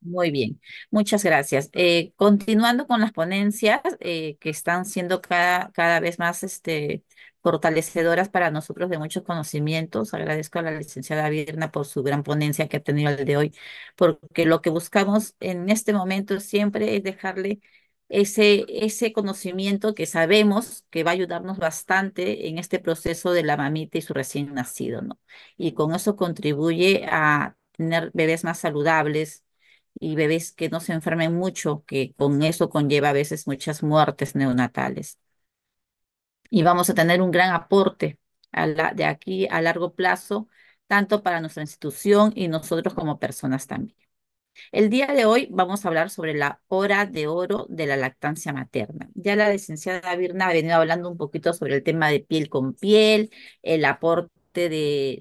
Muy bien, muchas gracias. Eh, continuando con las ponencias eh, que están siendo cada, cada vez más este, fortalecedoras para nosotros de muchos conocimientos. Agradezco a la licenciada Virna por su gran ponencia que ha tenido el de hoy, porque lo que buscamos en este momento siempre es dejarle ese, ese conocimiento que sabemos que va a ayudarnos bastante en este proceso de la mamita y su recién nacido, ¿no? Y con eso contribuye a tener bebés más saludables y bebés que no se enfermen mucho, que con eso conlleva a veces muchas muertes neonatales. Y vamos a tener un gran aporte de aquí a largo plazo, tanto para nuestra institución y nosotros como personas también. El día de hoy vamos a hablar sobre la hora de oro de la lactancia materna. Ya la licenciada Virna ha venido hablando un poquito sobre el tema de piel con piel, el aporte del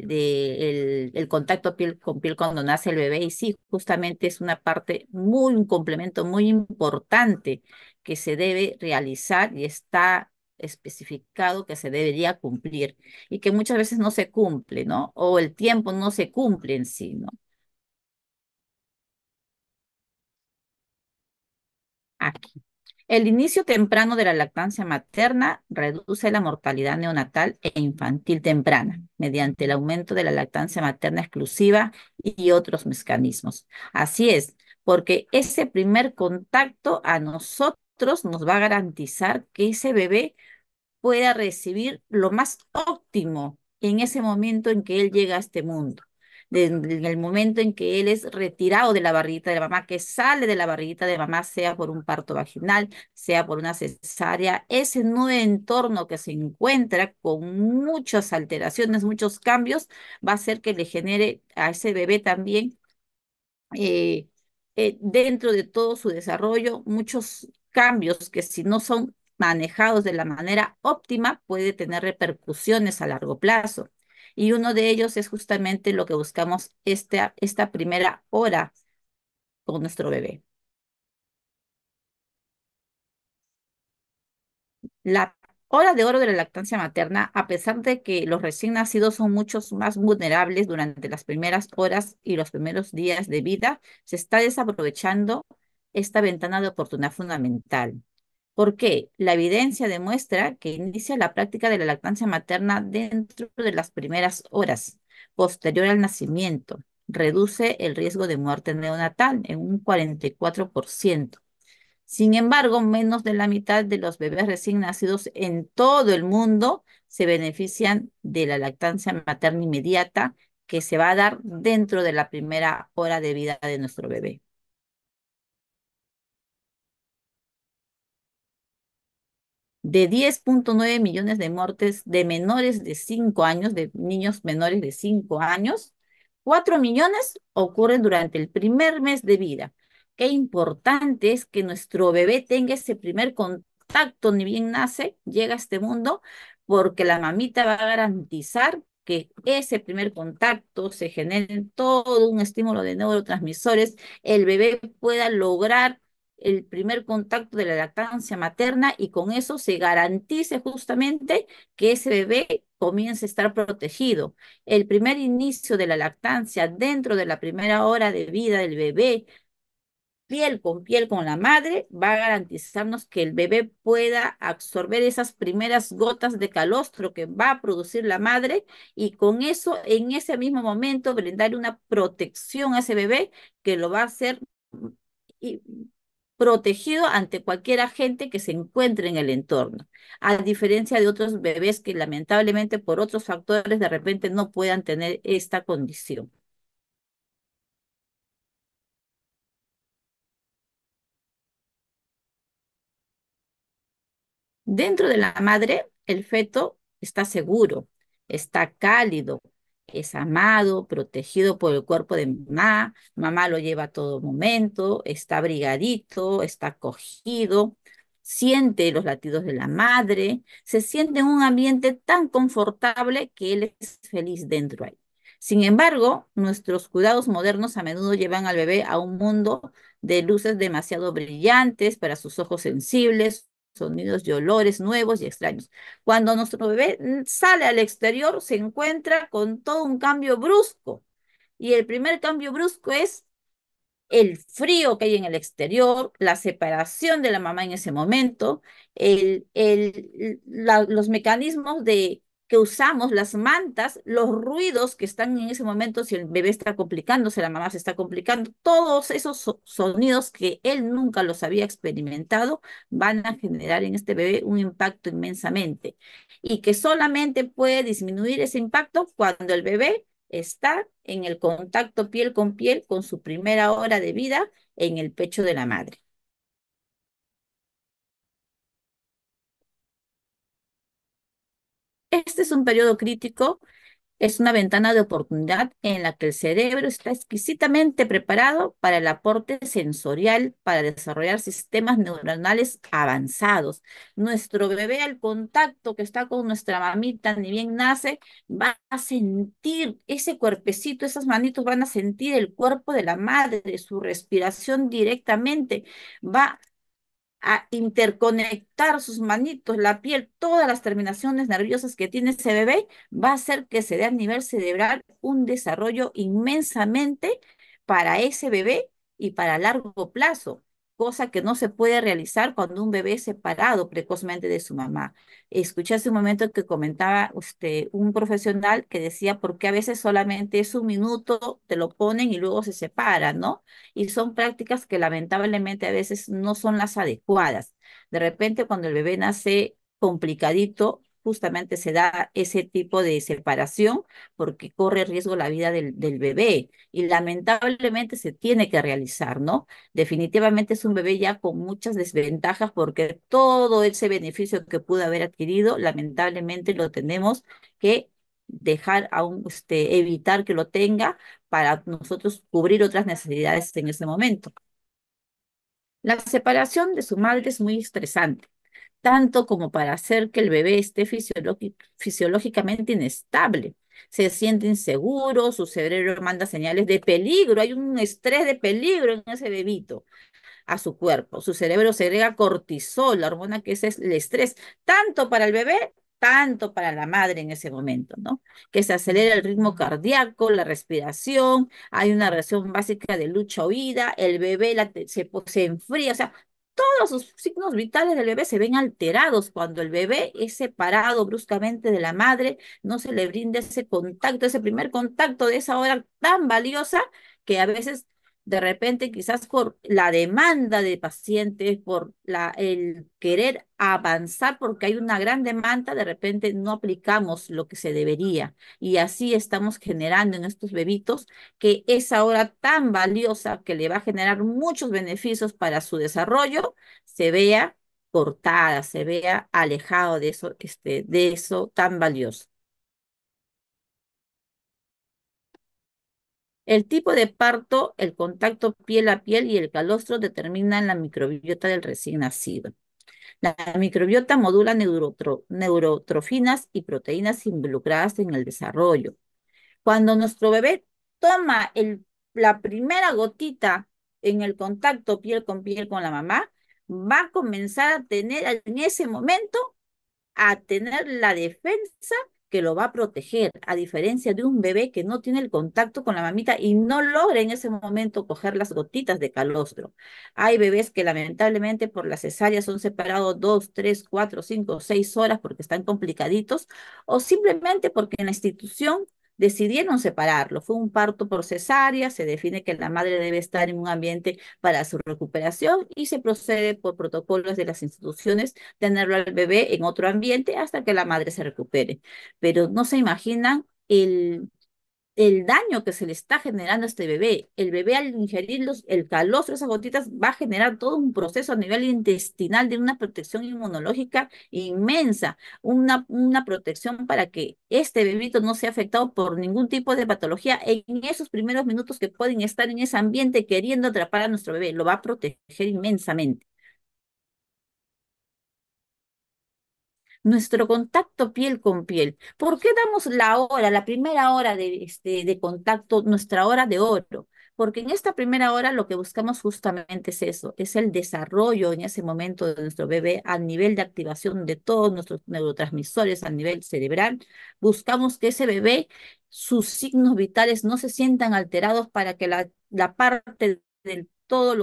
de, de contacto piel con piel cuando nace el bebé y sí, justamente es una parte muy, un complemento muy importante que se debe realizar y está especificado que se debería cumplir y que muchas veces no se cumple, ¿no? O el tiempo no se cumple en sí, ¿no? Aquí. El inicio temprano de la lactancia materna reduce la mortalidad neonatal e infantil temprana mediante el aumento de la lactancia materna exclusiva y otros mecanismos. Así es, porque ese primer contacto a nosotros nos va a garantizar que ese bebé pueda recibir lo más óptimo en ese momento en que él llega a este mundo en el momento en que él es retirado de la barriguita de la mamá, que sale de la barriguita de mamá, sea por un parto vaginal, sea por una cesárea, ese nuevo entorno que se encuentra con muchas alteraciones, muchos cambios, va a hacer que le genere a ese bebé también, eh, eh, dentro de todo su desarrollo, muchos cambios que si no son manejados de la manera óptima puede tener repercusiones a largo plazo. Y uno de ellos es justamente lo que buscamos esta, esta primera hora con nuestro bebé. La hora de oro de la lactancia materna, a pesar de que los recién nacidos son muchos más vulnerables durante las primeras horas y los primeros días de vida, se está desaprovechando esta ventana de oportunidad fundamental porque la evidencia demuestra que inicia la práctica de la lactancia materna dentro de las primeras horas posterior al nacimiento. Reduce el riesgo de muerte neonatal en un 44%. Sin embargo, menos de la mitad de los bebés recién nacidos en todo el mundo se benefician de la lactancia materna inmediata que se va a dar dentro de la primera hora de vida de nuestro bebé. de 10.9 millones de muertes de menores de 5 años, de niños menores de 5 años, 4 millones ocurren durante el primer mes de vida. Qué importante es que nuestro bebé tenga ese primer contacto, ni bien nace, llega a este mundo, porque la mamita va a garantizar que ese primer contacto se genere todo un estímulo de neurotransmisores, el bebé pueda lograr el primer contacto de la lactancia materna y con eso se garantice justamente que ese bebé comience a estar protegido. El primer inicio de la lactancia dentro de la primera hora de vida del bebé, piel con piel con la madre, va a garantizarnos que el bebé pueda absorber esas primeras gotas de calostro que va a producir la madre y con eso en ese mismo momento brindar una protección a ese bebé que lo va a hacer mm, protegido ante cualquier agente que se encuentre en el entorno, a diferencia de otros bebés que lamentablemente por otros factores de repente no puedan tener esta condición. Dentro de la madre, el feto está seguro, está cálido, es amado, protegido por el cuerpo de mamá, mamá lo lleva a todo momento, está abrigadito, está acogido, siente los latidos de la madre, se siente en un ambiente tan confortable que él es feliz dentro ahí. Sin embargo, nuestros cuidados modernos a menudo llevan al bebé a un mundo de luces demasiado brillantes para sus ojos sensibles, sonidos y olores nuevos y extraños. Cuando nuestro bebé mm, sale al exterior, se encuentra con todo un cambio brusco. Y el primer cambio brusco es el frío que hay en el exterior, la separación de la mamá en ese momento, el, el, los mecanismos de usamos, las mantas, los ruidos que están en ese momento, si el bebé está complicándose, la mamá se está complicando, todos esos sonidos que él nunca los había experimentado van a generar en este bebé un impacto inmensamente y que solamente puede disminuir ese impacto cuando el bebé está en el contacto piel con piel con su primera hora de vida en el pecho de la madre. Este es un periodo crítico, es una ventana de oportunidad en la que el cerebro está exquisitamente preparado para el aporte sensorial, para desarrollar sistemas neuronales avanzados. Nuestro bebé al contacto que está con nuestra mamita, ni bien nace, va a sentir ese cuerpecito, esas manitos van a sentir el cuerpo de la madre, su respiración directamente, va a interconectar sus manitos, la piel, todas las terminaciones nerviosas que tiene ese bebé, va a hacer que se dé a nivel cerebral un desarrollo inmensamente para ese bebé y para largo plazo cosa que no se puede realizar cuando un bebé es separado precozmente de su mamá. Escuché hace un momento que comentaba usted, un profesional que decía, porque a veces solamente es un minuto, te lo ponen y luego se separan, ¿no? Y son prácticas que lamentablemente a veces no son las adecuadas. De repente cuando el bebé nace complicadito, justamente se da ese tipo de separación porque corre riesgo la vida del, bebé y lamentablemente se tiene que realizar, ¿no? Definitivamente es un bebé ya con muchas desventajas porque todo ese beneficio que pudo haber adquirido, lamentablemente lo tenemos que dejar aún este, evitar que lo tenga para nosotros cubrir otras necesidades en ese momento. La separación de su madre es muy estresante tanto como para hacer que el bebé esté fisiológicamente inestable. Se siente inseguro, su cerebro manda señales de peligro, hay un estrés de peligro en ese bebito a su cuerpo. Su cerebro segrega cortisol, la hormona que es el estrés, tanto para el bebé, tanto para la madre en ese momento, ¿no? Que se acelera el ritmo cardíaco, la respiración, hay una reacción básica de lucha-huida, o el bebé se, se enfría, o sea, todos los signos vitales del bebé se ven alterados cuando el bebé es separado bruscamente de la madre, no se le brinda ese contacto, ese primer contacto de esa hora tan valiosa que a veces de repente quizás por la demanda de pacientes, por la, el querer avanzar, porque hay una gran demanda, de repente no aplicamos lo que se debería. Y así estamos generando en estos bebitos que esa hora tan valiosa que le va a generar muchos beneficios para su desarrollo, se vea cortada, se vea alejado de eso, este, de eso tan valioso. El tipo de parto, el contacto piel a piel y el calostro determinan la microbiota del recién nacido. La microbiota modula neurotrofinas y proteínas involucradas en el desarrollo. Cuando nuestro bebé toma el, la primera gotita en el contacto piel con piel con la mamá, va a comenzar a tener en ese momento a tener la defensa que lo va a proteger, a diferencia de un bebé que no tiene el contacto con la mamita y no logra en ese momento coger las gotitas de calostro. Hay bebés que lamentablemente por la cesárea son separados dos, tres, cuatro, cinco, seis horas porque están complicaditos o simplemente porque en la institución decidieron separarlo. Fue un parto por cesárea, se define que la madre debe estar en un ambiente para su recuperación y se procede por protocolos de las instituciones tenerlo al bebé en otro ambiente hasta que la madre se recupere. Pero no se imaginan el el daño que se le está generando a este bebé. El bebé al ingerir los, el calostro, esas gotitas, va a generar todo un proceso a nivel intestinal de una protección inmunológica inmensa, una, una protección para que este bebito no sea afectado por ningún tipo de patología en esos primeros minutos que pueden estar en ese ambiente queriendo atrapar a nuestro bebé. Lo va a proteger inmensamente. nuestro contacto piel con piel. ¿Por qué damos la hora, la primera hora de, este, de contacto, nuestra hora de oro? Porque en esta primera hora lo que buscamos justamente es eso, es el desarrollo en ese momento de nuestro bebé a nivel de activación de todos nuestros neurotransmisores a nivel cerebral. Buscamos que ese bebé, sus signos vitales no se sientan alterados para que la, la parte del todo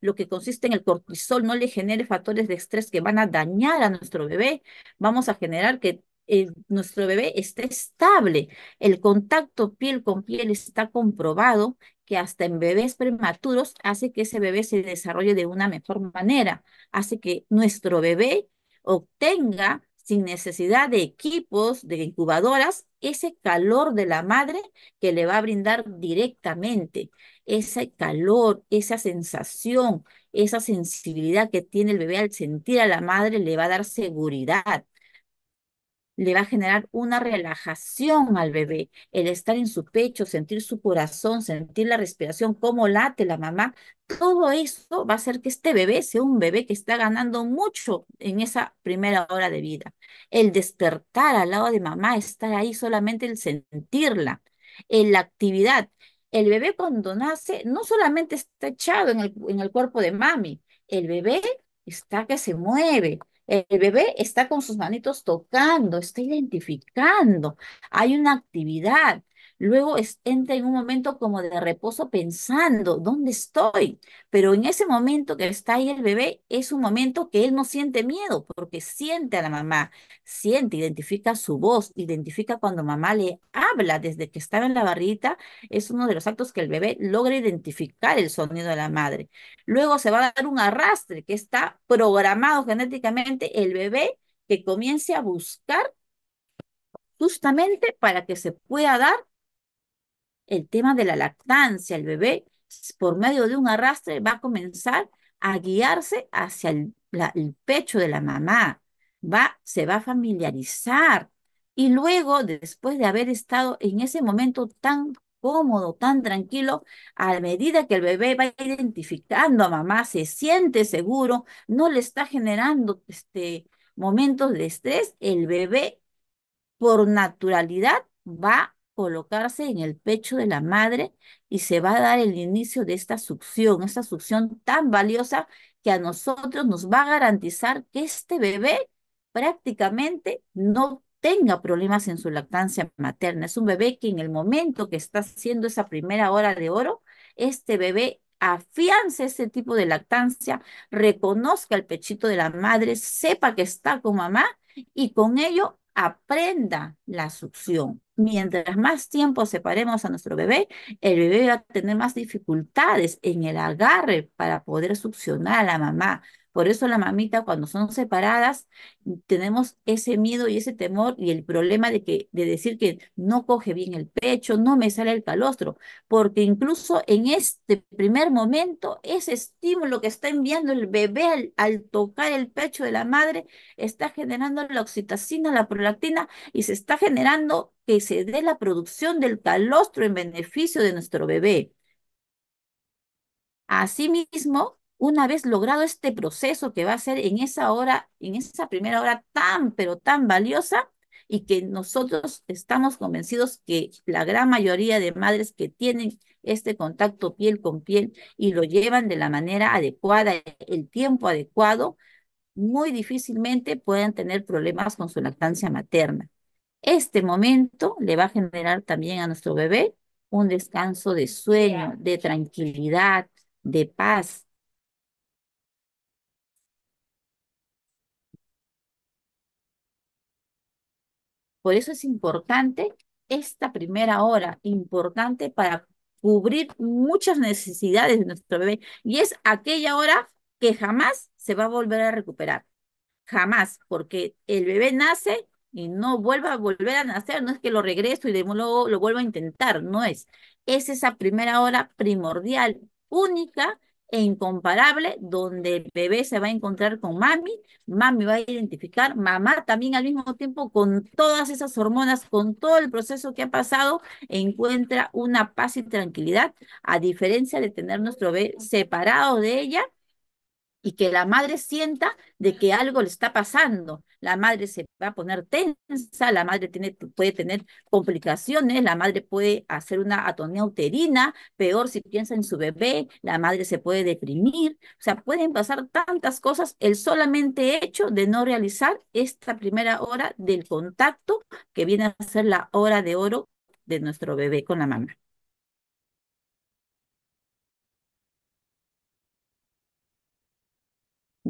lo que consiste en el cortisol no le genere factores de estrés que van a dañar a nuestro bebé, vamos a generar que eh, nuestro bebé esté estable. El contacto piel con piel está comprobado que hasta en bebés prematuros hace que ese bebé se desarrolle de una mejor manera, hace que nuestro bebé obtenga sin necesidad de equipos, de incubadoras, ese calor de la madre que le va a brindar directamente ese calor, esa sensación, esa sensibilidad que tiene el bebé al sentir a la madre le va a dar seguridad, le va a generar una relajación al bebé. El estar en su pecho, sentir su corazón, sentir la respiración, cómo late la mamá, todo eso va a hacer que este bebé sea un bebé que está ganando mucho en esa primera hora de vida. El despertar al lado de mamá, estar ahí solamente el sentirla, en la actividad el bebé cuando nace no solamente está echado en el, en el cuerpo de mami, el bebé está que se mueve, el bebé está con sus manitos tocando, está identificando, hay una actividad, luego entra en un momento como de reposo pensando, ¿dónde estoy? Pero en ese momento que está ahí el bebé, es un momento que él no siente miedo, porque siente a la mamá, siente, identifica su voz, identifica cuando mamá le habla desde que estaba en la barrita, es uno de los actos que el bebé logra identificar el sonido de la madre. Luego se va a dar un arrastre que está programado genéticamente el bebé que comience a buscar justamente para que se pueda dar el tema de la lactancia. El bebé, por medio de un arrastre, va a comenzar a guiarse hacia el, pecho de la mamá. Va, se va a familiarizar. Y luego, después de haber estado en ese momento tan cómodo, tan tranquilo, a medida que el bebé va identificando a mamá, se siente seguro, no le está generando este, momentos de estrés, el bebé por naturalidad va colocarse en el pecho de la madre y se va a dar el inicio de esta succión, esta succión tan valiosa que a nosotros nos va a garantizar que este bebé prácticamente no tenga problemas en su lactancia materna. Es un bebé que en el momento que está haciendo esa primera hora de oro, este bebé afianza ese tipo de lactancia, reconozca el pechito de la madre, sepa que está con mamá y con ello aprenda la succión. Mientras más tiempo separemos a nuestro bebé, el bebé va a tener más dificultades en el agarre para poder succionar a la mamá, por eso la mamita cuando son separadas tenemos ese miedo y ese temor y el problema de, que, de decir que no coge bien el pecho, no me sale el calostro, porque incluso en este primer momento ese estímulo que está enviando el bebé al, tocar el pecho de la madre está generando la oxitocina, la prolactina y se está generando que se dé la producción del calostro en beneficio de nuestro bebé. Asimismo, una vez logrado este proceso que va a ser en esa hora, en esa primera hora tan, pero tan valiosa, y que nosotros estamos convencidos que la gran mayoría de madres que tienen este contacto piel con piel y lo llevan de la manera adecuada, el tiempo adecuado, muy difícilmente pueden tener problemas con su lactancia materna. Este momento le va a generar también a nuestro bebé un descanso de sueño, de tranquilidad, de paz, Por eso es importante esta primera hora, importante para cubrir muchas necesidades de nuestro bebé. Y es aquella hora que jamás se va a volver a recuperar. Jamás, porque el bebé nace y no vuelva a volver a nacer, no es que lo regreso y luego lo, lo vuelva a intentar, no es. Es esa primera hora primordial, única, e incomparable, donde el bebé se va a encontrar con mami, mami va a identificar, mamá también al mismo tiempo con todas esas hormonas, con todo el proceso que ha pasado, encuentra una paz y tranquilidad, a diferencia de tener nuestro bebé separado de ella y que la madre sienta de que algo le está pasando. La madre se va a poner tensa, la madre tiene, puede tener complicaciones, la madre puede hacer una atonía uterina, peor si piensa en su bebé, la madre se puede deprimir. O sea, pueden pasar tantas cosas el solamente hecho de no realizar esta primera hora del contacto que viene a ser la hora de oro de nuestro bebé con la mamá.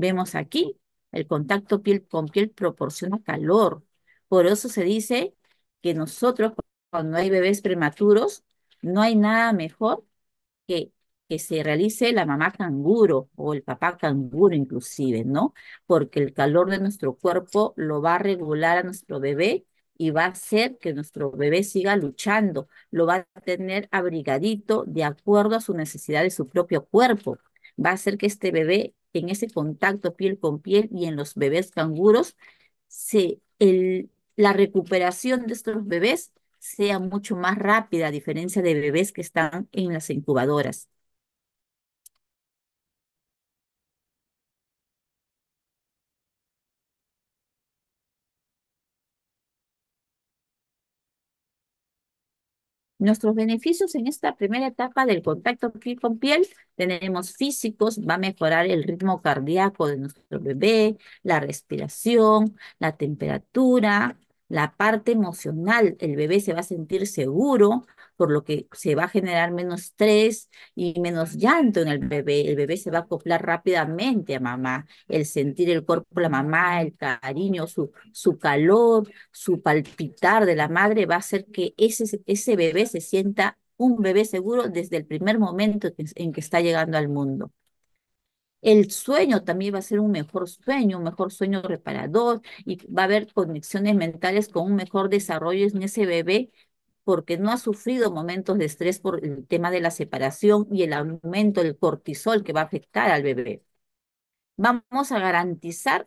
Vemos aquí, el contacto piel con piel proporciona calor. Por eso se dice que nosotros, cuando hay bebés prematuros, no hay nada mejor que que se realice la mamá canguro o el papá canguro inclusive, ¿no? Porque el calor de nuestro cuerpo lo va a regular a nuestro bebé y va a hacer que nuestro bebé siga luchando, lo va a tener abrigadito de acuerdo a su necesidad de su propio cuerpo, va a hacer que este bebé en ese contacto piel con piel y en los bebés canguros, se, el, la recuperación de estos bebés sea mucho más rápida, a diferencia de bebés que están en las incubadoras. Nuestros beneficios en esta primera etapa del contacto piel con piel tenemos físicos, va a mejorar el ritmo cardíaco de nuestro bebé, la respiración, la temperatura, la parte emocional, el bebé se va a sentir seguro, por lo que se va a generar menos estrés y menos llanto en el bebé. El bebé se va a acoplar rápidamente a mamá. El sentir el cuerpo de la mamá, el cariño, su, su calor, su palpitar de la madre va a hacer que ese, ese bebé se sienta un bebé seguro desde el primer momento en que está llegando al mundo. El sueño también va a ser un mejor sueño, un mejor sueño reparador y va a haber conexiones mentales con un mejor desarrollo en ese bebé porque no ha sufrido momentos de estrés por el tema de la separación y el aumento del cortisol que va a afectar al bebé. Vamos a garantizar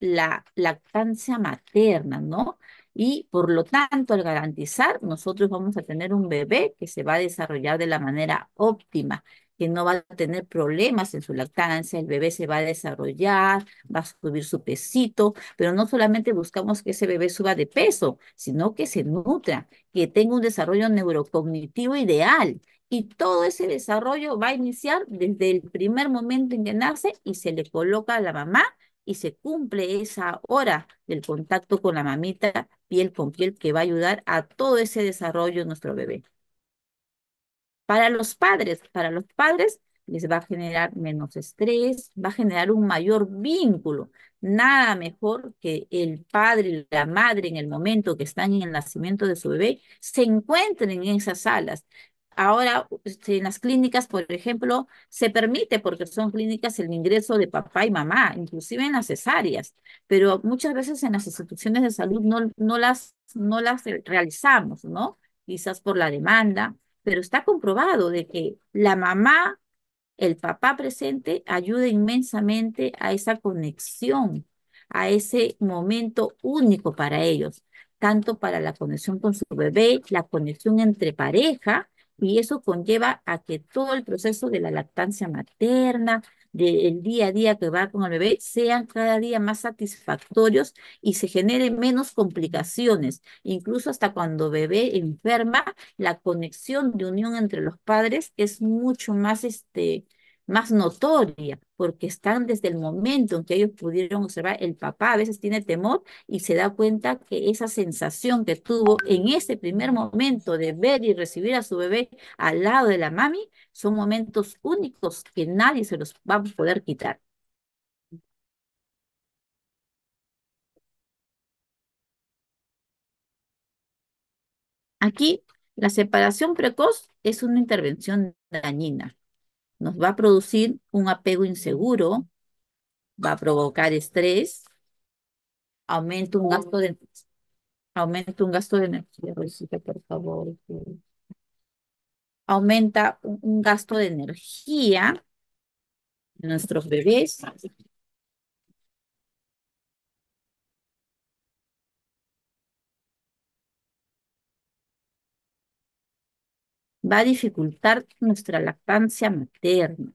la lactancia materna, ¿no? Y por lo tanto, al garantizar, nosotros vamos a tener un bebé que se va a desarrollar de la manera óptima que no va a tener problemas en su lactancia, el bebé se va a desarrollar, va a subir su pesito, pero no solamente buscamos que ese bebé suba de peso, sino que se nutra, que tenga un desarrollo neurocognitivo ideal. Y todo ese desarrollo va a iniciar desde el primer momento en que nace y se le coloca a la mamá y se cumple esa hora del contacto con la mamita piel con piel que va a ayudar a todo ese desarrollo de nuestro bebé. Para los padres, para los padres les va a generar menos estrés, va a generar un mayor vínculo. Nada mejor que el padre y la madre en el momento que están en el nacimiento de su bebé se encuentren en esas salas. Ahora, este, en las clínicas, por ejemplo, se permite, porque son clínicas, el ingreso de papá y mamá, inclusive en las cesáreas, pero muchas veces en las instituciones de salud no, no, las, no las realizamos, ¿no? Quizás por la demanda, pero está comprobado de que la mamá, el papá presente, ayuda inmensamente a esa conexión, a ese momento único para ellos, tanto para la conexión con su bebé, la conexión entre pareja, y eso conlleva a que todo el proceso de la lactancia materna, del día a día que va con el bebé sean cada día más satisfactorios y se generen menos complicaciones. Incluso hasta cuando bebé enferma, la conexión de unión entre los padres es mucho más este, más notoria, porque están desde el momento en que ellos pudieron observar, el papá a veces tiene temor y se da cuenta que esa sensación que tuvo en ese primer momento de ver y recibir a su bebé al lado de la mami, son momentos únicos que nadie se los va a poder quitar. Aquí, la separación precoz es una intervención dañina nos va a producir un apego inseguro, va a provocar estrés, aumenta un gasto de, oh. aumenta un gasto de energía, por favor. Aumenta un gasto de energía en nuestros bebés va a dificultar nuestra lactancia materna,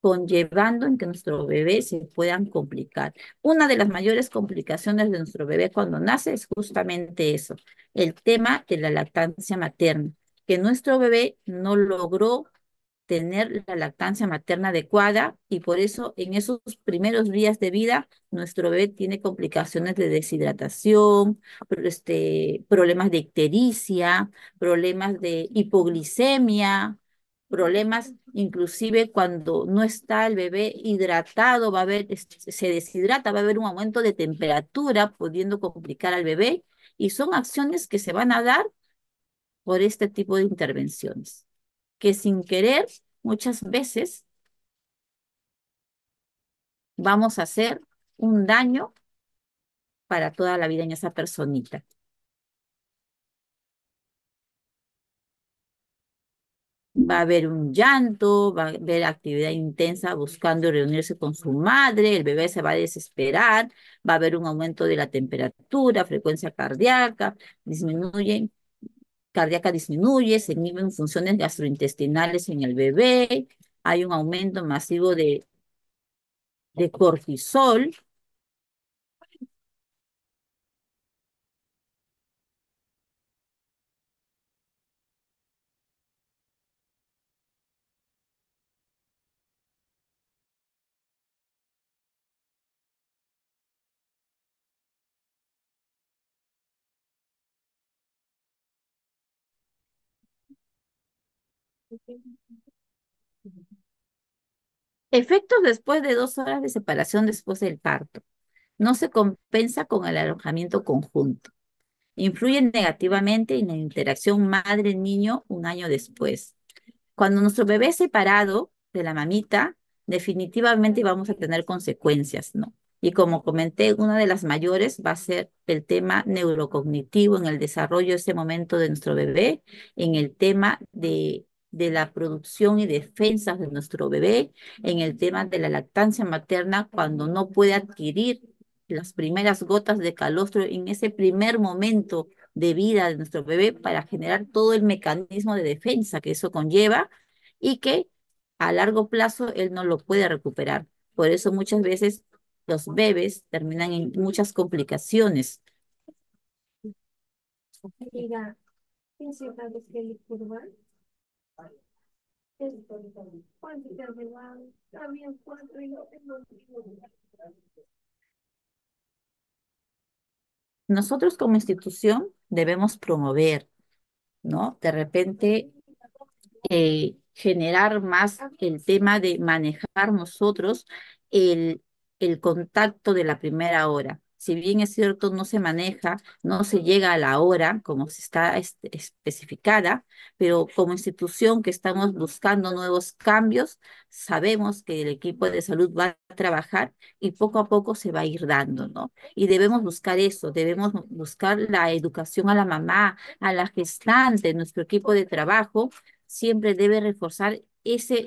conllevando en que nuestro bebé se puedan complicar. Una de las mayores complicaciones de nuestro bebé cuando nace es justamente eso, el tema de la lactancia materna, que nuestro bebé no logró tener la lactancia materna adecuada y por eso en esos primeros días de vida nuestro bebé tiene complicaciones de deshidratación, este, problemas de ictericia, problemas de hipoglicemia, problemas inclusive cuando no está el bebé hidratado, va a haber, este, se deshidrata, va a haber un aumento de temperatura pudiendo complicar al bebé y son acciones que se van a dar por este tipo de intervenciones que sin querer muchas veces vamos a hacer un daño para toda la vida en esa personita. va a haber un llanto, va a haber actividad intensa buscando reunirse con su madre, el bebé se va a desesperar, va a haber un aumento de la temperatura, frecuencia cardíaca, disminuyen cardíaca disminuye, se inhiben funciones gastrointestinales en el bebé, hay un aumento masivo de, de cortisol, Efectos después de dos horas de separación después del parto. No se compensa con el alojamiento conjunto. Influye negativamente en la interacción madre-niño un año después. Cuando nuestro bebé es separado de la mamita, definitivamente vamos a tener consecuencias, ¿no? Y como comenté, una de las mayores va a ser el tema neurocognitivo en el desarrollo de ese momento de nuestro bebé, en el tema de de la producción y defensas de nuestro bebé, en el tema de la lactancia materna cuando no puede adquirir las primeras gotas de calostro en ese primer momento de vida de nuestro bebé para generar todo el mecanismo de defensa que eso conlleva y que a largo plazo él no lo puede recuperar. Por eso muchas veces los bebés terminan en muchas complicaciones. Nosotros como institución debemos promover, ¿no? De repente eh, generar más el tema de manejar nosotros el contacto de la primera hora si bien es cierto, no se maneja, no se llega a la hora como se está este, especificada, pero como institución que estamos buscando nuevos cambios, sabemos que el equipo de salud va a trabajar y poco a poco se va a ir dando, ¿no? Y debemos buscar eso, debemos buscar la educación a la mamá, a la gestante, nuestro equipo de trabajo siempre debe reforzar ese,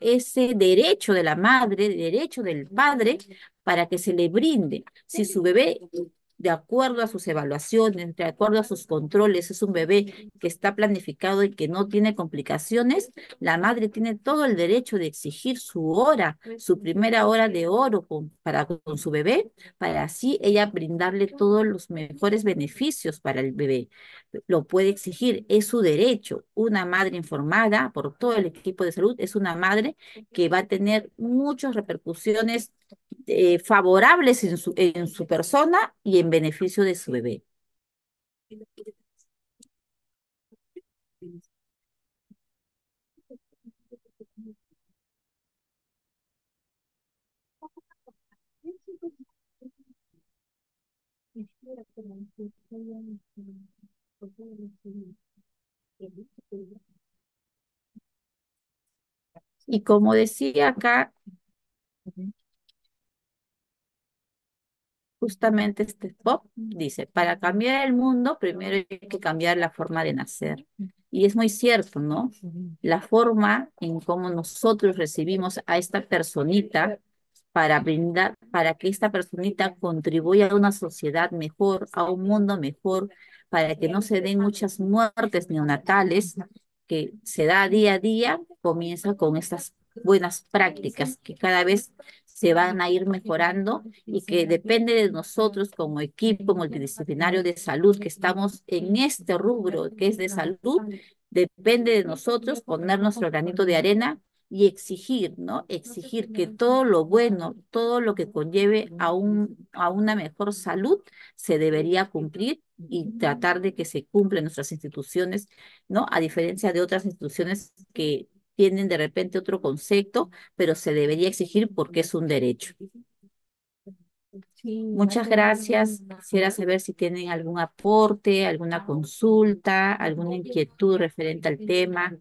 ese derecho de la madre, derecho del padre, para que se le brinde. Si su bebé de acuerdo a sus evaluaciones, de acuerdo a sus controles, es un bebé que está planificado y que no tiene complicaciones, la madre tiene todo el derecho de exigir su hora, su primera hora de oro con, para, con su bebé, para así ella brindarle todos los mejores beneficios para el bebé. Lo puede exigir, es su derecho. Una madre informada por todo el equipo de salud es una madre que va a tener muchas repercusiones eh, favorables en su, en su persona y en beneficio de su bebé. Y como decía acá, justamente este pop dice, para cambiar el mundo primero hay que cambiar la forma de nacer. Y es muy cierto, ¿no? La forma en cómo nosotros recibimos a esta personita para brindar, para que esta personita contribuya a una sociedad mejor, a un mundo mejor, para que no se den muchas muertes neonatales que se da día a día, comienza con estas buenas prácticas que cada vez se van a ir mejorando y que depende de nosotros como equipo multidisciplinario de salud que estamos en este rubro que es de salud, depende de nosotros poner nuestro granito de arena y exigir, ¿no? Exigir que todo lo bueno, todo lo que conlleve a, un, a una mejor salud se debería cumplir y tratar de que se cumplan nuestras instituciones, ¿no? A diferencia de otras instituciones que tienen de repente otro concepto, pero se debería exigir porque es un derecho. Muchas gracias. Quisiera saber si tienen algún aporte, alguna consulta, alguna inquietud referente al tema.